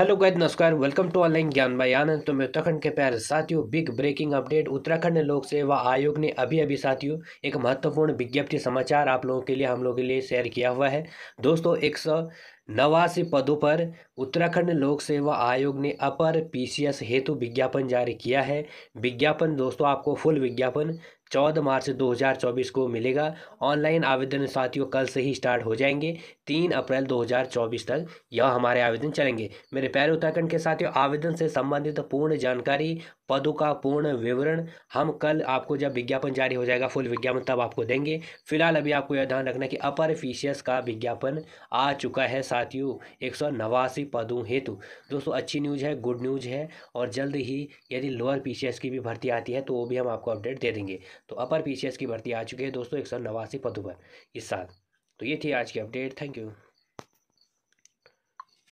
hello guys नमस्कार welcome to online Gyan भाई आनंद तो मैं उत्तराखंड के प्यारे साथियों बिग ब्रेकिंग अपडेट उत्तराखंड लोक सेवा आयोग ने अभी अभी साथियों एक महत्वपूर्ण विज्ञप्ति समाचार आप लोगों के लिए हम लोगों के लिए शेयर किया हुआ है दोस्तों एक सौ नवासी पदों पर उत्तराखंड लोक सेवा आयोग ने अपर पीसीएस हेतु विज्ञापन जारी किया है विज्ञापन दोस्तों आपको फुल विज्ञापन 14 मार्च 2024 को मिलेगा ऑनलाइन आवेदन साथियों कल से ही स्टार्ट हो जाएंगे 3 अप्रैल 2024 तक यह हमारे आवेदन चलेंगे मेरे प्यारे उत्तराखंड के साथियों आवेदन से संबंधित पूर्ण जानकारी पदों का पूर्ण विवरण हम कल आपको जब विज्ञापन जारी हो जाएगा फुल विज्ञापन तब आपको देंगे फिलहाल अभी आपको यह ध्यान रखना कि अपर फीसियस का विज्ञापन आ चुका है साथ साथियों एक सौ नवासी पदों हेतु दोस्तों अच्छी न्यूज़ है गुड न्यूज़ है और जल्द ही यदि लोअर पीसीएस की भी भर्ती आती है तो वो भी हम आपको अपडेट दे देंगे तो अपर पीसीएस की भर्ती आ चुकी है दोस्तों एक सौ नवासी पदों पर इस साल तो ये थी आज की अपडेट थैंक यू